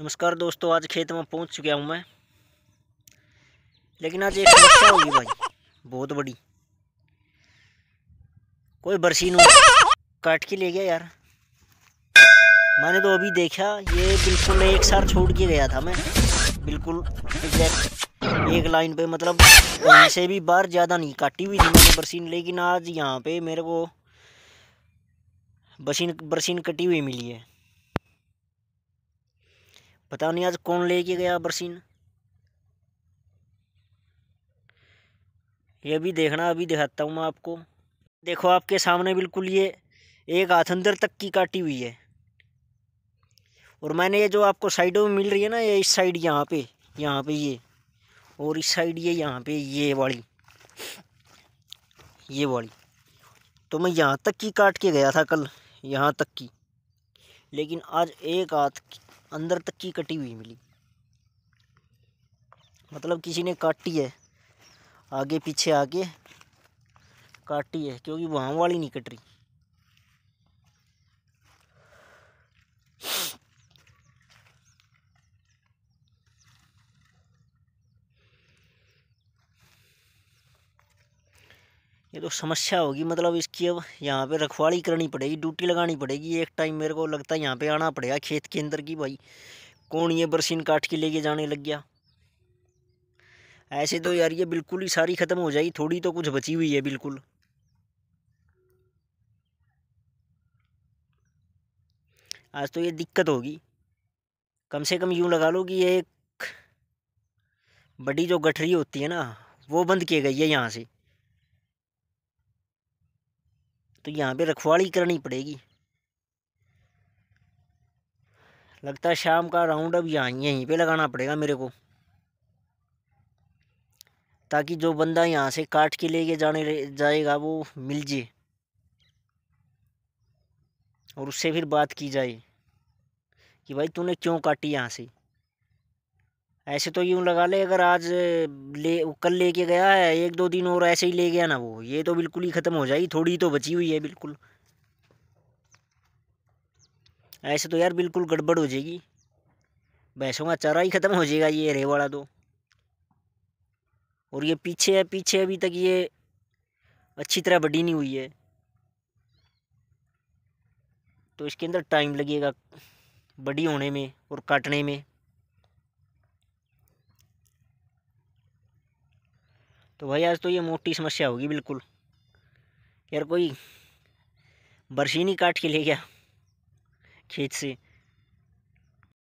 नमस्कार दोस्तों आज खेत में पहुंच चुका हूं मैं लेकिन आज एक समस्या होगी भाई बहुत बड़ी कोई बरसीन काट के ले गया यार मैंने तो अभी देखा ये बिल्कुल एक सार छोड़ के गया था मैं बिल्कुल एग्जैक्ट एक लाइन पे मतलब वहाँ से भी बाहर ज़्यादा नहीं काटी हुई थी मैंने बरसीन लेकिन आज यहाँ पे मेरे को बसीन बरसीन कटी हुई मिली है पता नहीं आज कौन लेके गया बरसीन ये भी देखना अभी दिखाता हूँ मैं आपको देखो आपके सामने बिल्कुल ये एक हाथ अंदर तक की काटी हुई है और मैंने ये जो आपको साइडों में मिल रही है ना ये इस साइड यहाँ पे यहाँ पे ये और इस साइड ये यहाँ पे ये वाली ये वाली तो मैं यहाँ तक की काट के गया था कल यहाँ तक की लेकिन आज एक हाथ अंदर तक की कटी हुई मिली मतलब किसी ने काटी है आगे पीछे आके काटी है क्योंकि वहाँ वाली नहीं कट रही ये तो समस्या होगी मतलब इसकी अब यहाँ पे रखवाली करनी पड़ेगी ड्यूटी लगानी पड़ेगी एक टाइम मेरे को लगता है यहाँ पे आना पड़ेगा खेत के अंदर की भाई कौन ये बरसीन काट के लेके जाने लग गया ऐसे तो यार ये बिल्कुल ही सारी ख़त्म हो जाएगी थोड़ी तो कुछ बची हुई है बिल्कुल आज तो ये दिक्कत होगी कम से कम यूँ लगा लो कि ये एक बड़ी जो गठरी होती है ना वो बंद की गई है यहाँ से तो यहाँ पे रखवाली करनी पड़ेगी लगता है शाम का राउंड अब यहाँ यहीं पे लगाना पड़ेगा मेरे को ताकि जो बंदा यहाँ से काट के लेके जाने जाएगा वो मिल जाए और उससे फिर बात की जाए कि भाई तूने क्यों काटी यहाँ से ऐसे तो यूँ लगा ले अगर आज ले कल लेके गया है एक दो दिन और ऐसे ही ले गया ना वो ये तो बिल्कुल ही ख़त्म हो जाएगी थोड़ी तो बची हुई है बिल्कुल ऐसे तो यार बिल्कुल गड़बड़ हो जाएगी भैंसों का चारा ही ख़त्म हो जाएगा ये रे वाला तो और ये पीछे है पीछे अभी तक ये अच्छी तरह बड़ी नहीं हुई है तो इसके अंदर टाइम लगेगा बड़ी होने में और काटने में तो भाई आज तो ये मोटी समस्या होगी बिल्कुल यार कोई बरसीनी काट के ले गया खेत से